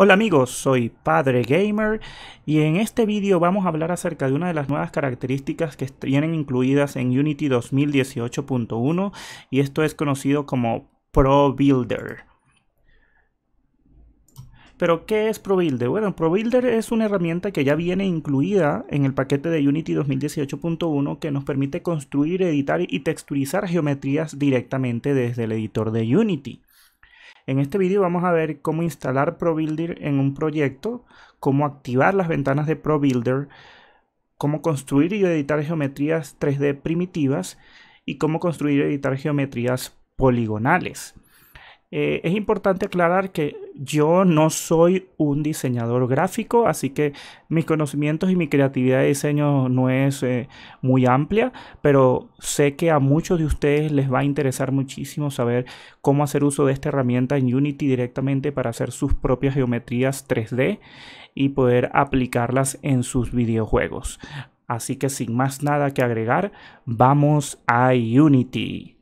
Hola amigos, soy Padre Gamer y en este vídeo vamos a hablar acerca de una de las nuevas características que vienen incluidas en Unity 2018.1 y esto es conocido como Pro Builder. Pero ¿qué es ProBuilder? Bueno, ProBuilder es una herramienta que ya viene incluida en el paquete de Unity 2018.1 que nos permite construir, editar y texturizar geometrías directamente desde el editor de Unity. En este video vamos a ver cómo instalar ProBuilder en un proyecto, cómo activar las ventanas de ProBuilder, cómo construir y editar geometrías 3D primitivas y cómo construir y editar geometrías poligonales. Eh, es importante aclarar que yo no soy un diseñador gráfico, así que mis conocimientos y mi creatividad de diseño no es eh, muy amplia, pero sé que a muchos de ustedes les va a interesar muchísimo saber cómo hacer uso de esta herramienta en Unity directamente para hacer sus propias geometrías 3D y poder aplicarlas en sus videojuegos. Así que sin más nada que agregar, vamos a Unity.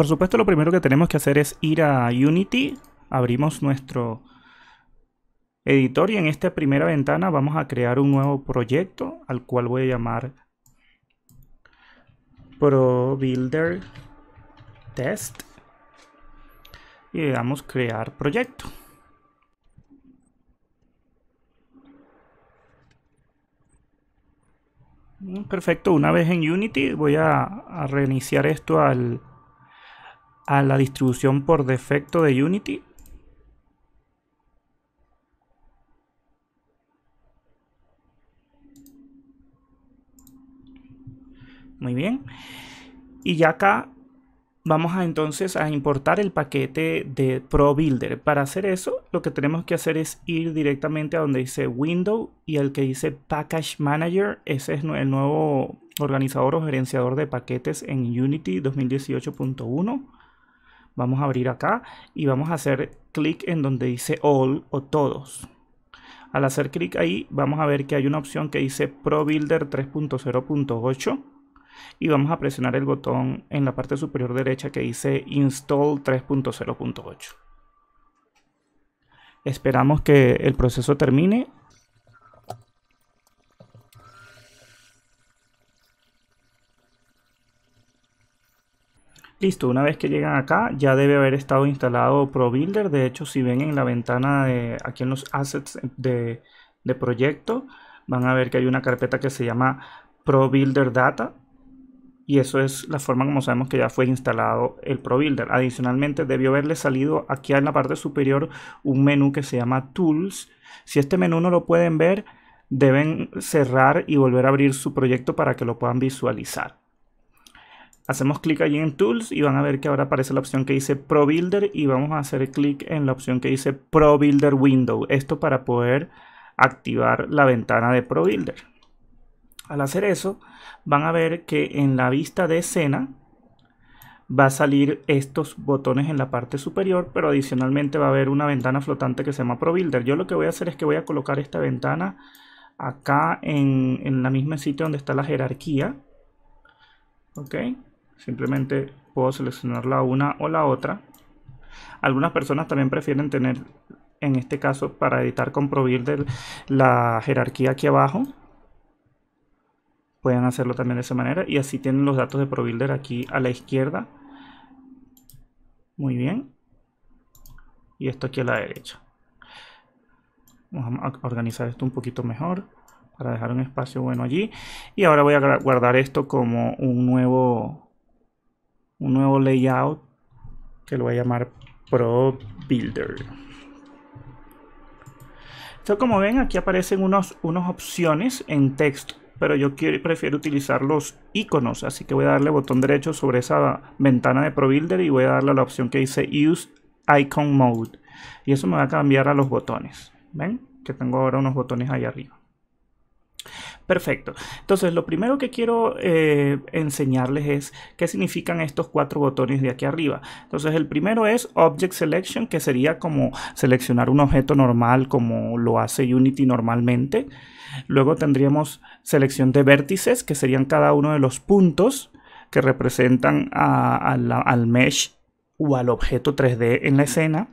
Por supuesto, lo primero que tenemos que hacer es ir a Unity. Abrimos nuestro editor y en esta primera ventana vamos a crear un nuevo proyecto al cual voy a llamar ProBuilder Test y le damos crear proyecto. Perfecto, una vez en Unity voy a, a reiniciar esto al, a la distribución por defecto de Unity. Muy bien. Y ya acá vamos a entonces a importar el paquete de ProBuilder, Para hacer eso, lo que tenemos que hacer es ir directamente a donde dice Window y el que dice Package Manager. Ese es el nuevo organizador o gerenciador de paquetes en Unity 2018.1. Vamos a abrir acá y vamos a hacer clic en donde dice All o Todos. Al hacer clic ahí vamos a ver que hay una opción que dice ProBuilder 3.0.8 y vamos a presionar el botón en la parte superior derecha que dice Install 3.0.8. Esperamos que el proceso termine Listo, una vez que llegan acá ya debe haber estado instalado ProBuilder. De hecho, si ven en la ventana de aquí en los assets de, de proyecto, van a ver que hay una carpeta que se llama ProBuilder Data. Y eso es la forma como sabemos que ya fue instalado el ProBuilder. Adicionalmente, debió haberle salido aquí en la parte superior un menú que se llama Tools. Si este menú no lo pueden ver, deben cerrar y volver a abrir su proyecto para que lo puedan visualizar. Hacemos clic allí en Tools y van a ver que ahora aparece la opción que dice Pro Builder y vamos a hacer clic en la opción que dice Pro Builder Window. Esto para poder activar la ventana de Pro Builder. Al hacer eso, van a ver que en la vista de escena va a salir estos botones en la parte superior, pero adicionalmente va a haber una ventana flotante que se llama Pro Builder. Yo lo que voy a hacer es que voy a colocar esta ventana acá en, en la misma sitio donde está la jerarquía. ok Simplemente puedo seleccionar la una o la otra. Algunas personas también prefieren tener, en este caso, para editar con ProBuilder, la jerarquía aquí abajo. Pueden hacerlo también de esa manera. Y así tienen los datos de ProBuilder aquí a la izquierda. Muy bien. Y esto aquí a la derecha. Vamos a organizar esto un poquito mejor para dejar un espacio bueno allí. Y ahora voy a guardar esto como un nuevo un nuevo layout que lo voy a llamar Pro Builder. Entonces, como ven, aquí aparecen unos, unas opciones en texto, pero yo quiero, prefiero utilizar los iconos, así que voy a darle botón derecho sobre esa ventana de Pro Builder y voy a darle la opción que dice Use Icon Mode. Y eso me va a cambiar a los botones. ¿Ven? Que tengo ahora unos botones ahí arriba. Perfecto. Entonces, lo primero que quiero eh, enseñarles es qué significan estos cuatro botones de aquí arriba. Entonces, el primero es Object Selection, que sería como seleccionar un objeto normal como lo hace Unity normalmente. Luego tendríamos selección de vértices, que serían cada uno de los puntos que representan al mesh o al objeto 3D en la escena.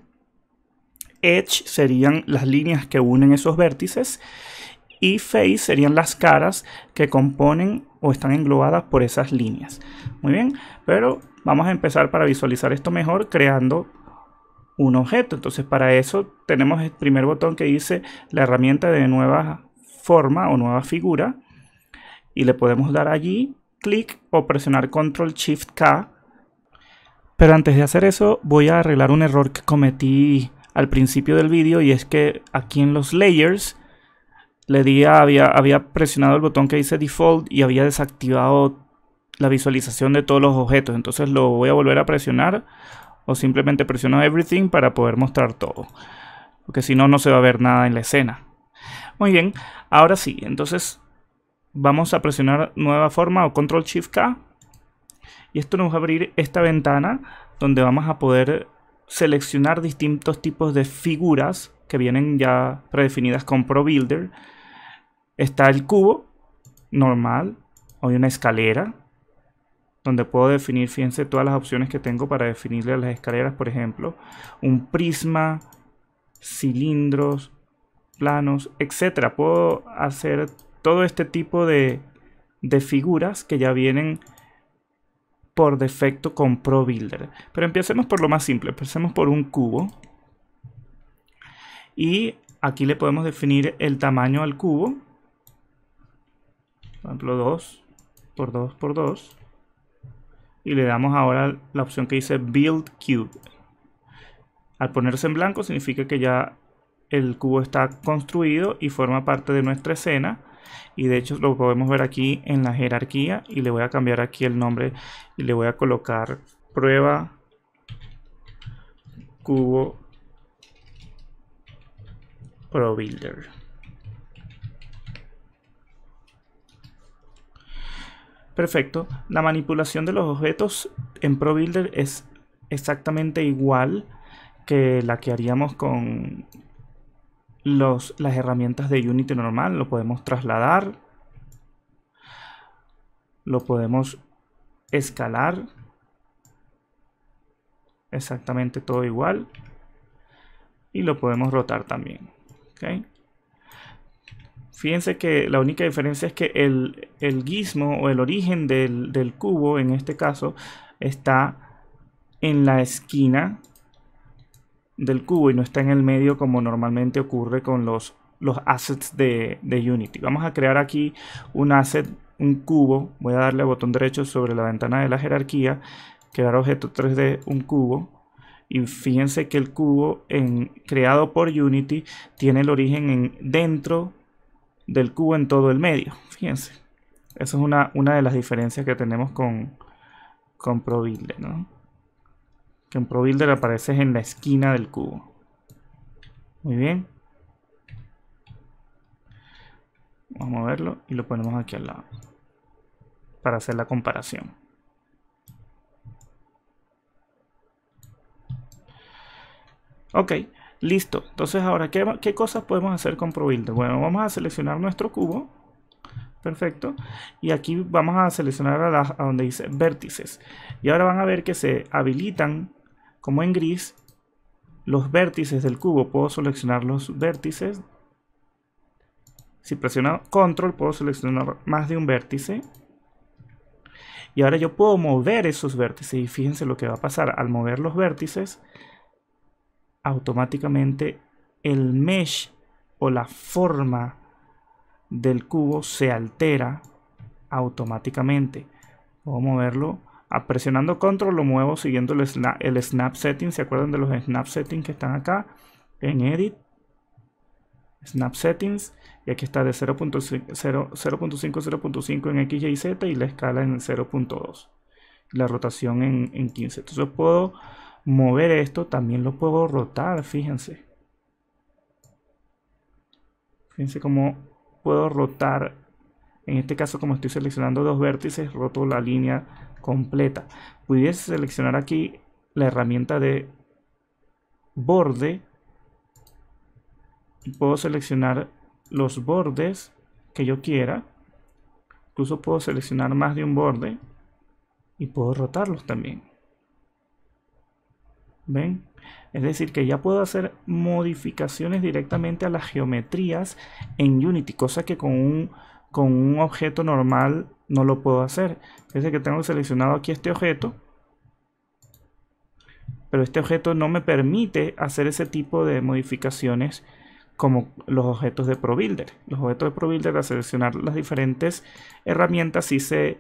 Edge serían las líneas que unen esos vértices y face serían las caras que componen o están englobadas por esas líneas. Muy bien, pero vamos a empezar para visualizar esto mejor creando un objeto. Entonces para eso tenemos el primer botón que dice la herramienta de nueva forma o nueva figura y le podemos dar allí clic o presionar control shift K. Pero antes de hacer eso voy a arreglar un error que cometí al principio del vídeo y es que aquí en los layers le di había, había presionado el botón que dice default y había desactivado la visualización de todos los objetos. Entonces lo voy a volver a presionar o simplemente presiono everything para poder mostrar todo. Porque si no, no se va a ver nada en la escena. Muy bien, ahora sí, entonces vamos a presionar nueva forma o control shift K. Y esto nos va a abrir esta ventana donde vamos a poder seleccionar distintos tipos de figuras que vienen ya predefinidas con ProBuilder. Está el cubo normal. hoy una escalera donde puedo definir, fíjense, todas las opciones que tengo para definirle a las escaleras, por ejemplo, un prisma, cilindros, planos, etcétera. Puedo hacer todo este tipo de, de figuras que ya vienen por defecto con ProBuilder. Pero empecemos por lo más simple, empecemos por un cubo. Y aquí le podemos definir el tamaño al cubo por ejemplo 2 por 2 por 2 y le damos ahora la opción que dice Build Cube. Al ponerse en blanco significa que ya el cubo está construido y forma parte de nuestra escena. Y de hecho lo podemos ver aquí en la jerarquía y le voy a cambiar aquí el nombre y le voy a colocar prueba cubo pro builder. Perfecto. La manipulación de los objetos en ProBuilder es exactamente igual que la que haríamos con las herramientas de Unity normal. Lo podemos trasladar. Lo podemos escalar. Exactamente todo igual. Y lo podemos rotar también. ¿ok? Fíjense que la única diferencia es que el, el gizmo o el origen del, cubo, en este caso, está en la esquina del cubo y no está en el medio como normalmente ocurre con los, los assets de, Unity. Vamos a crear aquí un asset, un cubo. Voy a darle botón derecho sobre la ventana de la jerarquía, crear objeto 3D, un cubo. Y fíjense que el cubo creado por Unity tiene el origen en, dentro del cubo en todo el medio. Fíjense. Esa es una, una de las diferencias que tenemos con, con ProBuilder, ¿no? Que en ProBuilder apareces en la esquina del cubo. Muy bien. Vamos a verlo y lo ponemos aquí al lado. Para hacer la comparación. Ok. Listo. Entonces ahora, ¿qué, qué cosas podemos hacer con ProBuilder? Bueno, vamos a seleccionar nuestro cubo. Perfecto. Y aquí vamos a seleccionar a, a donde dice vértices. Y ahora van a ver que se habilitan como en gris los vértices del cubo. Puedo seleccionar los vértices. Si presiono control puedo seleccionar más de un vértice. Y ahora yo puedo mover esos vértices y fíjense lo que va a pasar. Al mover los vértices automáticamente el mesh o la forma del cubo se altera automáticamente. a moverlo a presionando control, lo muevo siguiendo el snap, settings, setting. ¿Se acuerdan de los snap settings que están acá? En edit, snap settings. Y aquí está de 0.5, 0.5 en X, Y, Z y la escala en 0.2. La rotación en, en 15. Entonces puedo mover esto, también lo puedo rotar, fíjense. Fíjense cómo puedo rotar, en este caso como estoy seleccionando dos vértices, roto la línea completa. Pudiese seleccionar aquí la herramienta de borde. y Puedo seleccionar los bordes que yo quiera. Incluso puedo seleccionar más de un borde y puedo rotarlos también. ¿Ven? Es decir, que ya puedo hacer modificaciones directamente a las geometrías en Unity, cosa que con un, con un objeto normal no lo puedo hacer. decir que tengo seleccionado aquí este objeto, pero este objeto no me permite hacer ese tipo de modificaciones como los objetos de ProBuilder. Los objetos de ProBuilder al seleccionar las diferentes herramientas si se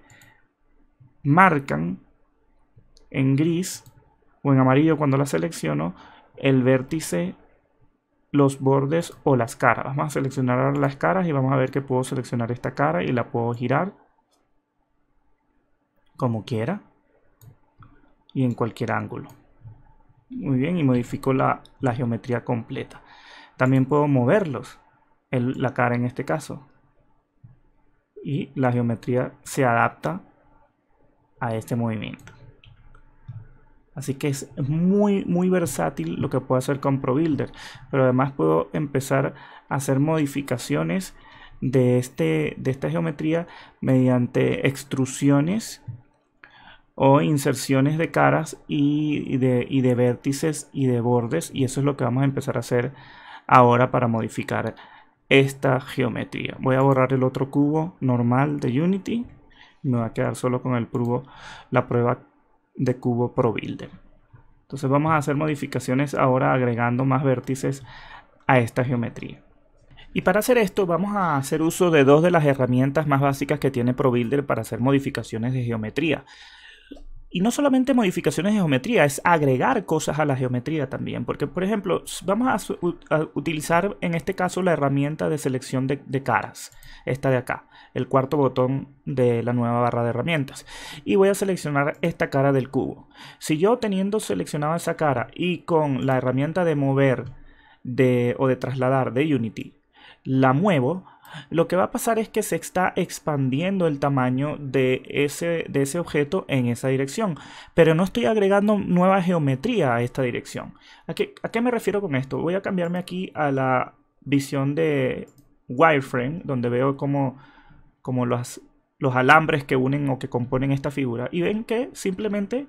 marcan en gris en amarillo cuando la selecciono, el vértice, los bordes o las caras. Vamos a seleccionar las caras y vamos a ver que puedo seleccionar esta cara y la puedo girar como quiera y en cualquier ángulo. Muy bien, y modifico la, geometría completa. También puedo moverlos, la cara en este caso. Y la geometría se adapta a este movimiento. Así que es muy, muy versátil lo que puedo hacer con ProBuilder. Pero además puedo empezar a hacer modificaciones de, este, de esta geometría mediante extrusiones o inserciones de caras y, de, vértices y de bordes. Y eso es lo que vamos a empezar a hacer ahora para modificar esta geometría. Voy a borrar el otro cubo normal de Unity. Me va a quedar solo con el cubo, la prueba de cubo ProBuilder. Entonces vamos a hacer modificaciones ahora agregando más vértices a esta geometría. Y para hacer esto vamos a hacer uso de dos de las herramientas más básicas que tiene ProBuilder para hacer modificaciones de geometría. Y no solamente modificaciones de geometría, es agregar cosas a la geometría también. Porque, por ejemplo, vamos a, utilizar en este caso la herramienta de selección de, caras. Esta de acá, el cuarto botón de la nueva barra de herramientas. Y voy a seleccionar esta cara del cubo. Si yo teniendo seleccionada esa cara y con la herramienta de mover de, o de trasladar de Unity, la muevo, lo que va a pasar es que se está expandiendo el tamaño de ese, de ese objeto en esa dirección. Pero no estoy agregando nueva geometría a esta dirección. ¿A qué, me refiero con esto? Voy a cambiarme aquí a la visión de wireframe, donde veo como, los alambres que unen o que componen esta figura. Y ven que simplemente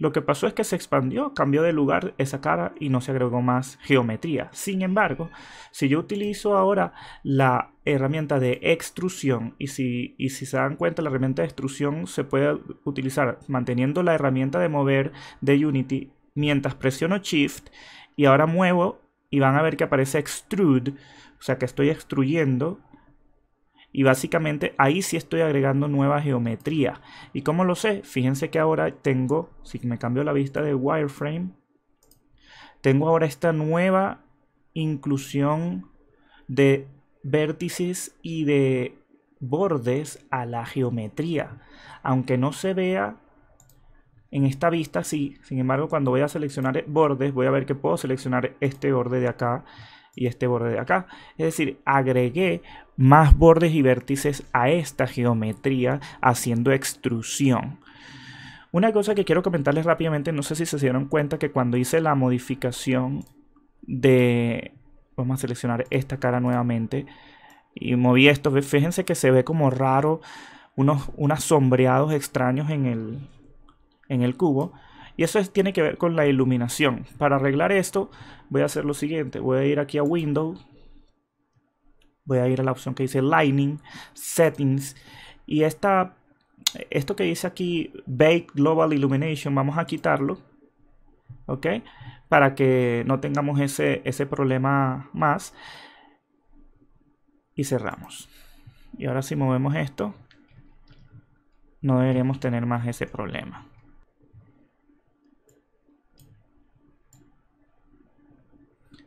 lo que pasó es que se expandió, cambió de lugar esa cara y no se agregó más geometría. Sin embargo, si yo utilizo ahora la herramienta de extrusión y si, si se dan cuenta la herramienta de extrusión se puede utilizar manteniendo la herramienta de mover de Unity mientras presiono Shift y ahora muevo y van a ver que aparece extrude, o sea que estoy extruyendo y básicamente ahí sí estoy agregando nueva geometría. ¿Y cómo lo sé? Fíjense que ahora tengo, si me cambio la vista de wireframe, tengo ahora esta nueva inclusión de vértices y de bordes a la geometría. Aunque no se vea en esta vista, sí. Sin embargo, cuando voy a seleccionar bordes, voy a ver que puedo seleccionar este borde de acá y este borde de acá. Es decir, agregué más bordes y vértices a esta geometría haciendo extrusión. Una cosa que quiero comentarles rápidamente, no sé si se dieron cuenta que cuando hice la modificación de... Vamos a seleccionar esta cara nuevamente. Y moví esto. Fíjense que se ve como raro. Unos, unos sombreados extraños en el, en el cubo. Y eso tiene que ver con la iluminación. Para arreglar esto, voy a hacer lo siguiente. Voy a ir aquí a Window. Voy a ir a la opción que dice Lightning, Settings. Y esta, esto que dice aquí, Bake Global Illumination, vamos a quitarlo. ¿Ok? Para que no tengamos ese, ese problema más. Y cerramos. Y ahora si movemos esto, no deberíamos tener más ese problema.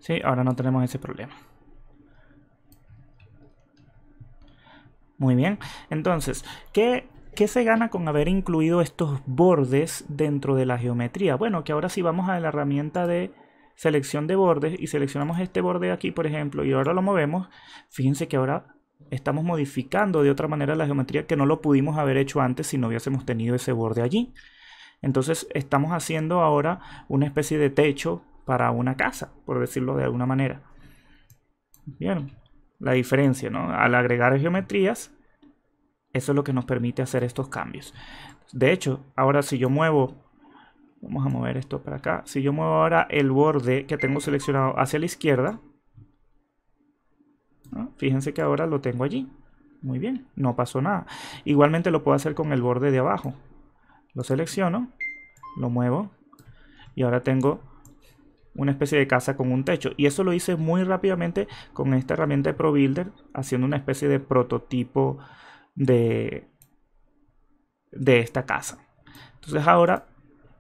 Sí, ahora no tenemos ese problema. Muy bien, entonces, ¿qué, se gana con haber incluido estos bordes dentro de la geometría? Bueno, que ahora sí vamos a la herramienta de selección de bordes y seleccionamos este borde aquí, por ejemplo, y ahora lo movemos, fíjense que ahora estamos modificando de otra manera la geometría que no lo pudimos haber hecho antes si no hubiésemos tenido ese borde allí. Entonces estamos haciendo ahora una especie de techo para una casa, por decirlo de alguna manera. Bien, la diferencia, ¿no? Al agregar geometrías, eso es lo que nos permite hacer estos cambios. De hecho, ahora si yo muevo, vamos a mover esto para acá, si yo muevo ahora el borde que tengo seleccionado hacia la izquierda, fíjense que ahora lo tengo allí. Muy bien, no pasó nada. Igualmente lo puedo hacer con el borde de abajo. Lo selecciono, lo muevo y ahora tengo una especie de casa con un techo. Y eso lo hice muy rápidamente con esta herramienta de ProBuilder, haciendo una especie de prototipo de, de esta casa. Entonces ahora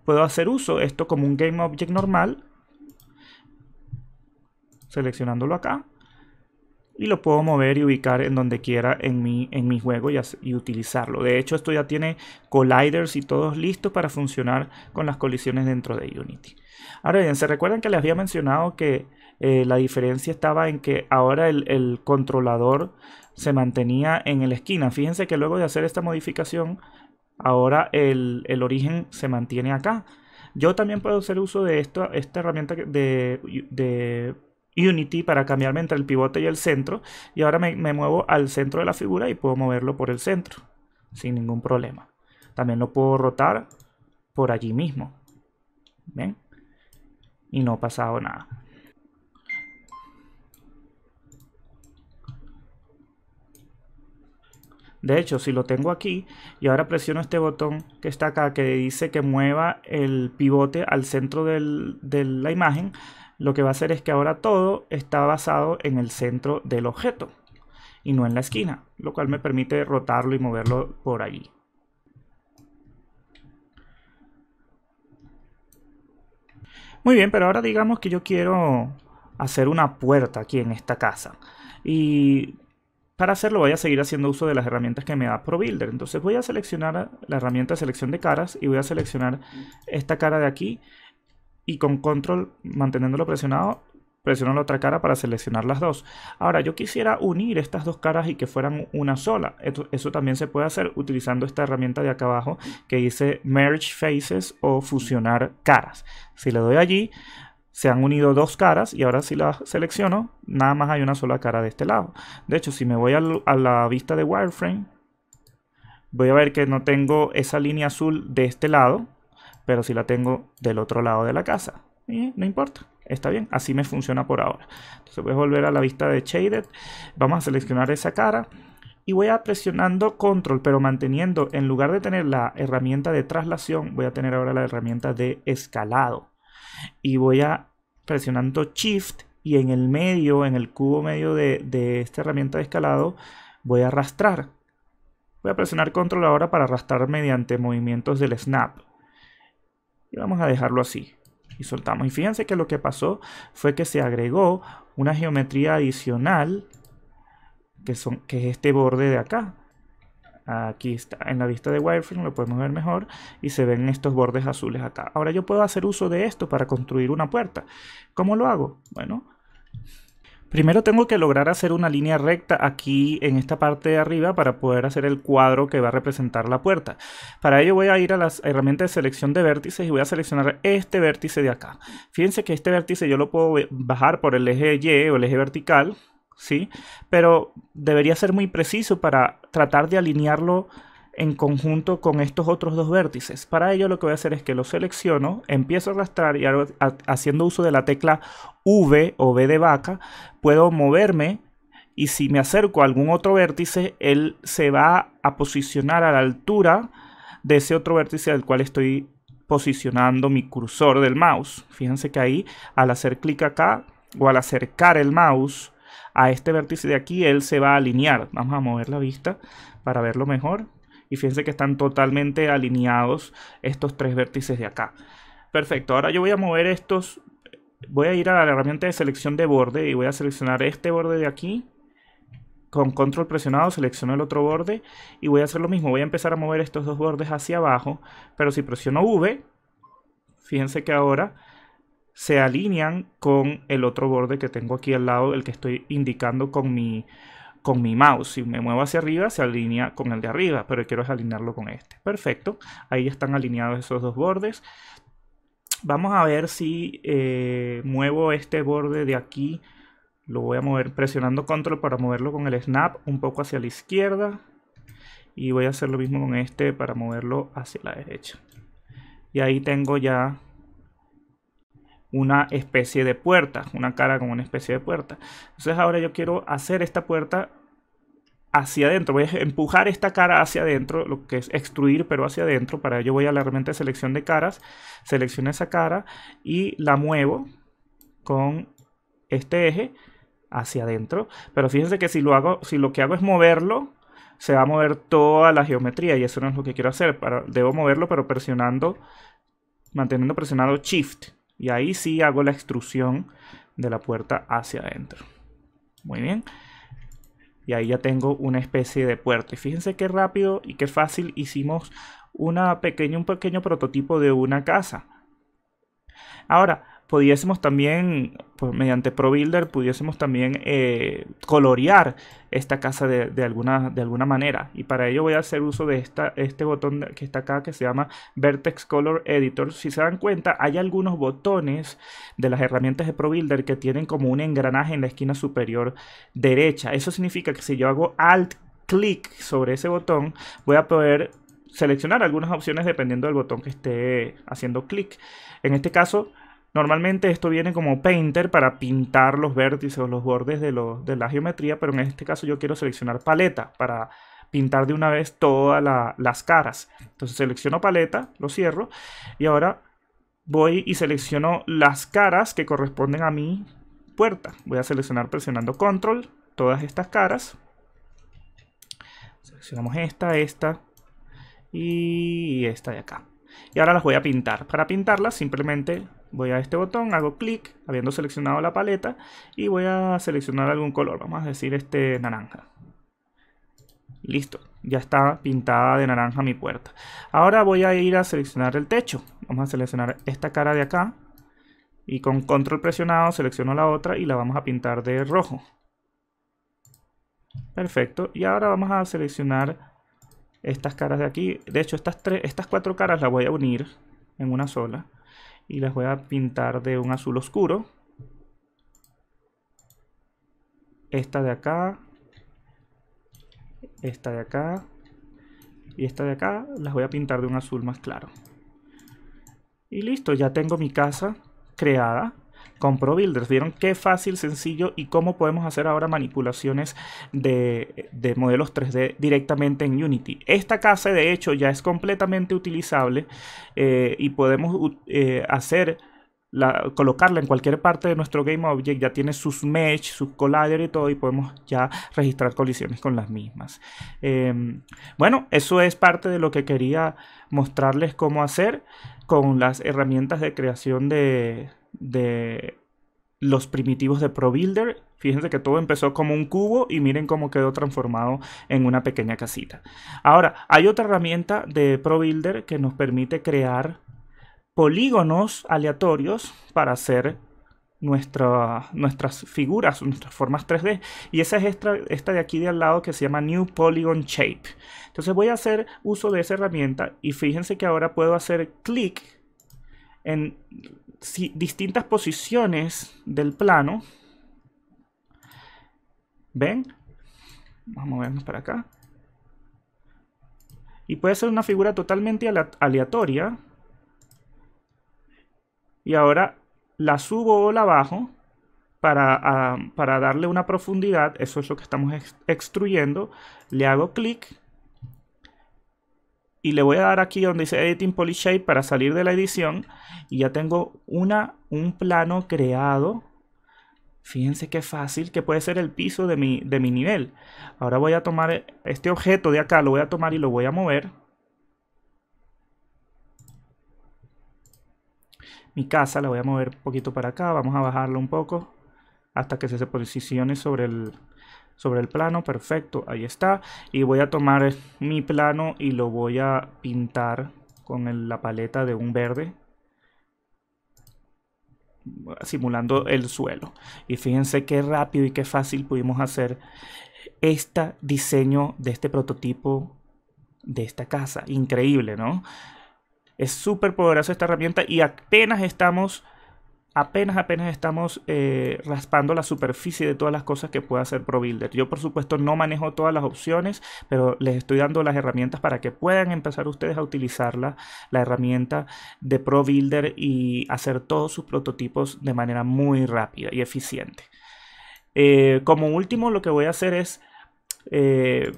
puedo hacer uso esto como un GameObject normal, seleccionándolo acá y lo puedo mover y ubicar en donde quiera en mi, en mi juego y, utilizarlo. De hecho, esto ya tiene colliders y todos listos para funcionar con las colisiones dentro de Unity. Ahora bien, se recuerdan que les había mencionado que eh, la diferencia estaba en que ahora el, controlador se mantenía en la esquina. Fíjense que luego de hacer esta modificación, ahora el, origen se mantiene acá. Yo también puedo hacer uso de esta herramienta de Unity para cambiarme entre el pivote y el centro. Y ahora me, muevo al centro de la figura y puedo moverlo por el centro. Sin ningún problema. También lo puedo rotar por allí mismo. ¿Ven? Y no ha pasado nada. De hecho, si lo tengo aquí y ahora presiono este botón que está acá que dice que mueva el pivote al centro de la imagen, lo que va a hacer es que ahora todo está basado en el centro del objeto y no en la esquina, lo cual me permite rotarlo y moverlo por allí. Muy bien, pero ahora digamos que yo quiero hacer una puerta aquí en esta casa. Y para hacerlo voy a seguir haciendo uso de las herramientas que me da ProBuilder. Entonces voy a seleccionar la herramienta de selección de caras y voy a seleccionar esta cara de aquí y con control manteniéndolo presionado presiono la otra cara para seleccionar las dos. Ahora yo quisiera unir estas dos caras y que fueran una sola. Eso también se puede hacer utilizando esta herramienta de acá abajo que dice Merge Faces o fusionar caras. Si le doy allí, se han unido dos caras y ahora si las selecciono, nada más hay una sola cara de este lado. De hecho, si me voy a la vista de wireframe, voy a ver que no tengo esa línea azul de este lado pero si la tengo del otro lado de la casa. no importa, está bien, así me funciona por ahora. Entonces voy a volver a la vista de Shaded, vamos a seleccionar esa cara y voy a presionando control, pero manteniendo, en lugar de tener la herramienta de traslación, voy a tener ahora la herramienta de escalado. Y voy a presionando shift y en el medio, en el cubo medio de, de esta herramienta de escalado, voy a arrastrar. Voy a presionar control ahora para arrastrar mediante movimientos del snap y vamos a dejarlo así y soltamos y fíjense que lo que pasó fue que se agregó una geometría adicional que, son, que es este borde de acá aquí está en la vista de wireframe lo podemos ver mejor y se ven estos bordes azules acá ahora yo puedo hacer uso de esto para construir una puerta ¿cómo lo hago? bueno Primero tengo que lograr hacer una línea recta aquí en esta parte de arriba para poder hacer el cuadro que va a representar la puerta. Para ello voy a ir a las herramientas de selección de vértices y voy a seleccionar este vértice de acá. Fíjense que este vértice yo lo puedo bajar por el eje Y o el eje vertical, ¿sí? Pero debería ser muy preciso para tratar de alinearlo en conjunto con estos otros dos vértices. Para ello lo que voy a hacer es que lo selecciono, empiezo a arrastrar y haciendo uso de la tecla V o V de vaca, puedo moverme y si me acerco a algún otro vértice, él se va a posicionar a la altura de ese otro vértice al cual estoy posicionando mi cursor del mouse. Fíjense que ahí al hacer clic acá o al acercar el mouse a este vértice de aquí, él se va a alinear. Vamos a mover la vista para verlo mejor. Y fíjense que están totalmente alineados estos tres vértices de acá. Perfecto, ahora yo voy a mover estos. Voy a ir a la herramienta de selección de borde y voy a seleccionar este borde de aquí. Con control presionado selecciono el otro borde y voy a hacer lo mismo. Voy a empezar a mover estos dos bordes hacia abajo, pero si presiono V, fíjense que ahora se alinean con el otro borde que tengo aquí al lado, el que estoy indicando con mi con mi mouse. Si me muevo hacia arriba, se alinea con el de arriba, pero quiero alinearlo con este. Perfecto, ahí están alineados esos dos bordes. Vamos a ver si eh, muevo este borde de aquí. Lo voy a mover presionando control para moverlo con el snap un poco hacia la izquierda. Y voy a hacer lo mismo con este para moverlo hacia la derecha. Y ahí tengo ya una especie de puerta, una cara con una especie de puerta. Entonces ahora yo quiero hacer esta puerta hacia adentro, voy a empujar esta cara hacia adentro, lo que es extruir, pero hacia adentro. Para ello voy a la herramienta de selección de caras, selecciono esa cara y la muevo con este eje hacia adentro. Pero fíjense que si lo hago, si lo que hago es moverlo, se va a mover toda la geometría y eso no es lo que quiero hacer. Para, debo moverlo, pero presionando, manteniendo presionado Shift. Y ahí sí hago la extrusión de la puerta hacia adentro. Muy bien. Y ahí ya tengo una especie de puerta. Y fíjense qué rápido y qué fácil hicimos una pequeña, un pequeño prototipo de una casa. Ahora, pudiésemos también, pues, mediante ProBuilder, pudiésemos también eh, colorear esta casa de, alguna, de alguna manera. Y para ello voy a hacer uso de esta, este botón que está acá que se llama Vertex Color Editor. Si se dan cuenta, hay algunos botones de las herramientas de ProBuilder que tienen como un engranaje en la esquina superior derecha. Eso significa que si yo hago Alt clic sobre ese botón, voy a poder seleccionar algunas opciones dependiendo del botón que esté haciendo clic. En este caso, Normalmente esto viene como Painter para pintar los vértices o los bordes de, la geometría, pero en este caso yo quiero seleccionar paleta para pintar de una vez todas las caras. Entonces selecciono paleta, lo cierro y ahora voy y selecciono las caras que corresponden a mi puerta. Voy a seleccionar presionando control todas estas caras. Seleccionamos esta, esta y esta de acá. Y ahora las voy a pintar. Para pintarlas simplemente voy a este botón, hago clic, habiendo seleccionado la paleta, y voy a seleccionar algún color, vamos a decir este naranja. Listo, ya está pintada de naranja mi puerta. Ahora voy a ir a seleccionar el techo. Vamos a seleccionar esta cara de acá. Y con control presionado selecciono la otra y la vamos a pintar de rojo. Perfecto, y ahora vamos a seleccionar estas caras de aquí. De hecho, estas, estas cuatro caras las voy a unir en una sola. Y las voy a pintar de un azul oscuro. Esta de acá. Esta de acá. Y esta de acá las voy a pintar de un azul más claro. Y listo, ya tengo mi casa creada con ProBuilders. Vieron qué fácil, sencillo y cómo podemos hacer ahora manipulaciones de, modelos 3D directamente en Unity. Esta casa de hecho ya es completamente utilizable eh, y podemos eh, hacer... La, colocarla en cualquier parte de nuestro GameObject ya tiene sus mesh, sus collider y todo y podemos ya registrar colisiones con las mismas. Em, bueno, eso es parte de lo que quería mostrarles cómo hacer con las herramientas de creación de, de los primitivos de ProBuilder. Fíjense que todo empezó como un cubo y miren cómo quedó transformado en una pequeña casita. Ahora, hay otra herramienta de ProBuilder que nos permite crear polígonos aleatorios para hacer nuestras figuras, nuestras formas 3D. Y esa es esta de aquí de al lado que se llama New Polygon Shape. Entonces voy a hacer uso de esa herramienta y fíjense que ahora puedo hacer clic en si distintas posiciones del plano. ¿Ven? Vamos a movernos para acá. Y puede ser una figura totalmente aleatoria. Y ahora la subo o la bajo para, ah, para darle una profundidad. Eso es lo que estamos extruyendo. Le hago clic y le voy a dar aquí donde dice Editing Polish Shape para salir de la edición y ya tengo una, un plano creado. Fíjense qué fácil que puede ser el piso de mi, de mi nivel. Ahora voy a tomar este objeto de acá, lo voy a tomar y lo voy a mover. Mi casa la voy a mover un poquito para acá, vamos a bajarlo un poco hasta que se posicione sobre el, sobre el plano, perfecto, ahí está. Y voy a tomar mi plano y lo voy a pintar con la paleta de un verde, simulando el suelo. Y fíjense qué rápido y qué fácil pudimos hacer este diseño de este prototipo de esta casa. Increíble, ¿no? Es súper poderosa esta herramienta y apenas estamos apenas, apenas estamos eh, raspando la superficie de todas las cosas que puede hacer ProBuilder. Yo, por supuesto, no manejo todas las opciones, pero les estoy dando las herramientas para que puedan empezar ustedes a utilizar la herramienta de ProBuilder y hacer todos sus prototipos de manera muy rápida y eficiente. Eh, como último, lo que voy a hacer es... Eh,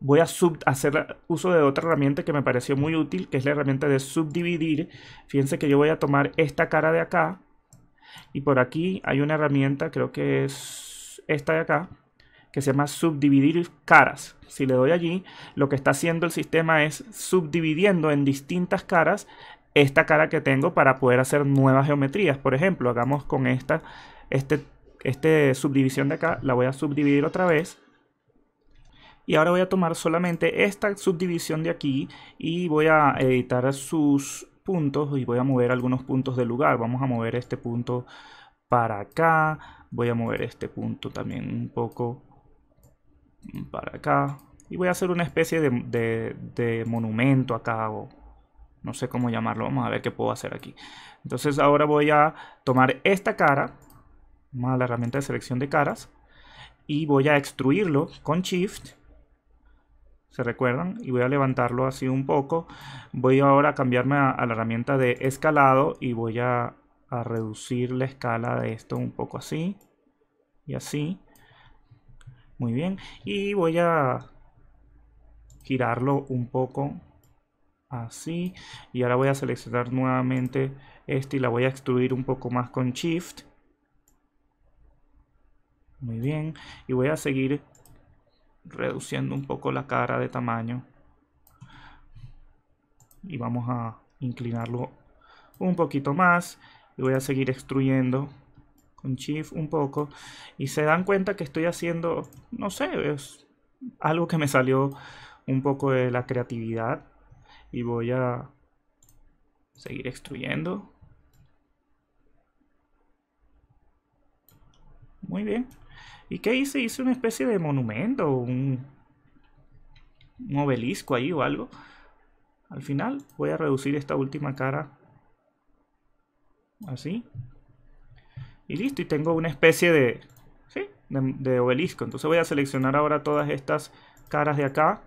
voy a hacer uso de otra herramienta que me pareció muy útil, que es la herramienta de subdividir. Fíjense que yo voy a tomar esta cara de acá, y por aquí hay una herramienta, creo que es esta de acá, que se llama subdividir caras. Si le doy allí, lo que está haciendo el sistema es subdividiendo en distintas caras esta cara que tengo para poder hacer nuevas geometrías. Por ejemplo, hagamos con esta, este, este subdivisión de acá, la voy a subdividir otra vez. Y ahora voy a tomar solamente esta subdivisión de aquí y voy a editar sus puntos y voy a mover algunos puntos de lugar. Vamos a mover este punto para acá. Voy a mover este punto también un poco para acá. Y voy a hacer una especie de, monumento acá o no sé cómo llamarlo. Vamos a ver qué puedo hacer aquí. Entonces ahora voy a tomar esta cara. la herramienta de selección de caras. Y voy a extruirlo con Shift ¿se recuerdan? Y voy a levantarlo así un poco. Voy ahora a cambiarme a, la herramienta de escalado y voy a, a, reducir la escala de esto un poco así y así. Muy bien. Y voy a girarlo un poco así. Y ahora voy a seleccionar nuevamente este y la voy a extruir un poco más con Shift. Muy bien. Y voy a seguir reduciendo un poco la cara de tamaño y vamos a inclinarlo un poquito más y voy a seguir extruyendo con shift un poco y se dan cuenta que estoy haciendo no sé es algo que me salió un poco de la creatividad y voy a seguir extruyendo muy bien ¿Y qué hice? Hice una especie de monumento, un, un obelisco ahí o algo. Al final voy a reducir esta última cara así. Y listo, y tengo una especie de, de, obelisco. Entonces voy a seleccionar ahora todas estas caras de acá.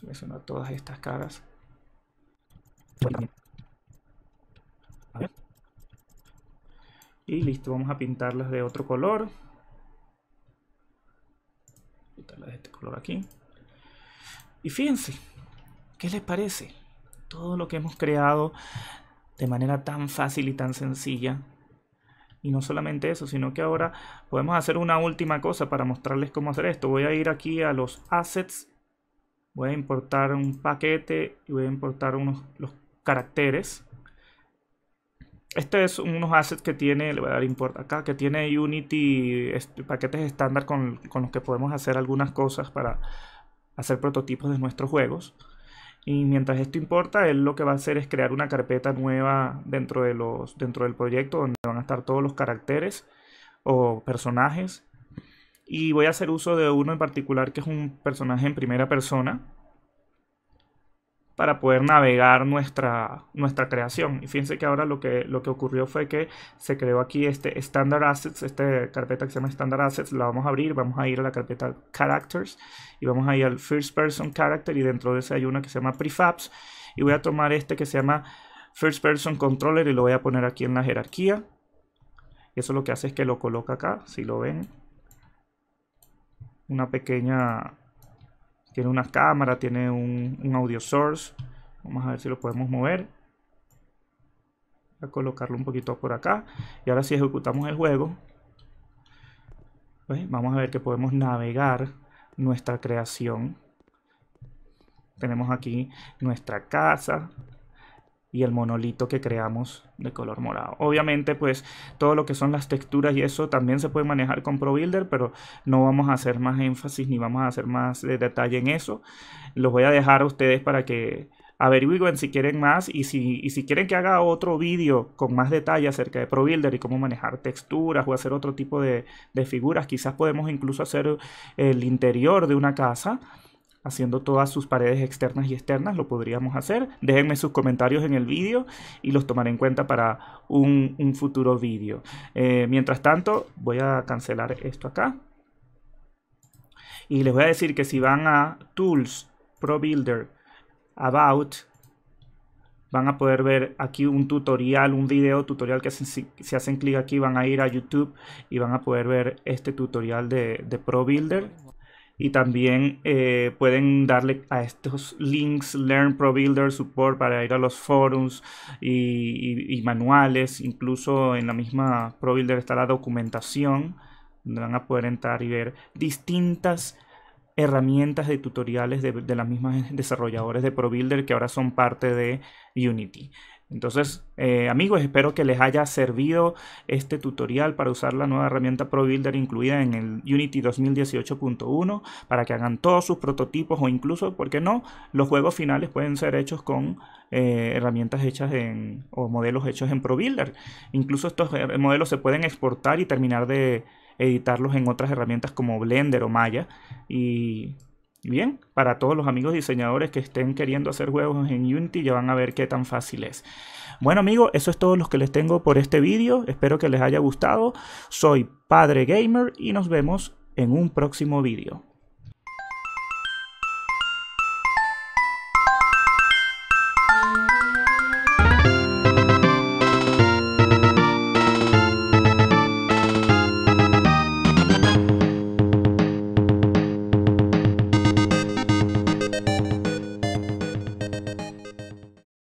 Seleccionar todas estas caras. Y listo, vamos a pintarlas de otro color. Pintarlas de este color aquí. Y fíjense, ¿qué les parece? Todo lo que hemos creado de manera tan fácil y tan sencilla. Y no solamente eso, sino que ahora podemos hacer una última cosa para mostrarles cómo hacer esto. Voy a ir aquí a los assets. Voy a importar un paquete y voy a importar unos, los caracteres este es unos assets que tiene, le voy a dar acá, que tiene Unity este, paquetes estándar con, los que podemos hacer algunas cosas para hacer prototipos de nuestros juegos. Y mientras esto importa, él lo que va a hacer es crear una carpeta nueva dentro, de los, dentro del proyecto donde van a estar todos los caracteres o personajes. Y voy a hacer uso de uno en particular que es un personaje en primera persona para poder navegar nuestra, nuestra creación. Y fíjense que ahora lo que, lo que ocurrió fue que se creó aquí este Standard Assets, esta carpeta que se llama Standard Assets, la vamos a abrir, vamos a ir a la carpeta Characters y vamos a ir al First Person Character y dentro de ese hay una que se llama Prefabs y voy a tomar este que se llama First Person Controller y lo voy a poner aquí en la jerarquía. Y eso lo que hace es que lo coloca acá, si lo ven. Una pequeña tiene una cámara, tiene un, audio source. Vamos a ver si lo podemos mover. a colocarlo un poquito por acá. Y ahora si ejecutamos el juego, pues, vamos a ver que podemos navegar nuestra creación. Tenemos aquí nuestra casa, y el monolito que creamos de color morado. Obviamente, pues todo lo que son las texturas y eso también se puede manejar con ProBuilder, pero no vamos a hacer más énfasis ni vamos a hacer más eh, detalle en eso. Los voy a dejar a ustedes para que averigüen si quieren más y si, si quieren que haga otro vídeo con más detalle acerca de ProBuilder y cómo manejar texturas o hacer otro tipo de, de figuras. Quizás podemos incluso hacer el interior de una casa haciendo todas sus paredes externas y externas, lo podríamos hacer. Déjenme sus comentarios en el vídeo y los tomaré en cuenta para un, futuro vídeo. Eh, mientras tanto, voy a cancelar esto acá. Y les voy a decir que si van a Tools, Pro Builder, About, van a poder ver aquí un tutorial, un video tutorial que si, hacen clic aquí van a ir a YouTube y van a poder ver este tutorial de, de Pro Builder y también eh, pueden darle a estos links Learn Pro Builder Support para ir a los forums y, manuales, incluso en la misma Pro está la documentación donde van a poder entrar y ver distintas herramientas de tutoriales de, las mismas desarrolladores de ProBuilder que ahora son parte de Unity. Entonces, eh, amigos, espero que les haya servido este tutorial para usar la nueva herramienta ProBuilder incluida en el Unity 2018.1 para que hagan todos sus prototipos o incluso, ¿por qué no? Los juegos finales pueden ser hechos con eh, herramientas hechas en o modelos hechos en ProBuilder. Incluso estos eh, modelos se pueden exportar y terminar de editarlos en otras herramientas como Blender o Maya y Bien, para todos los amigos diseñadores que estén queriendo hacer juegos en Unity ya van a ver qué tan fácil es. Bueno amigos, eso es todo lo que les tengo por este vídeo. Espero que les haya gustado. Soy Padre Gamer y nos vemos en un próximo vídeo.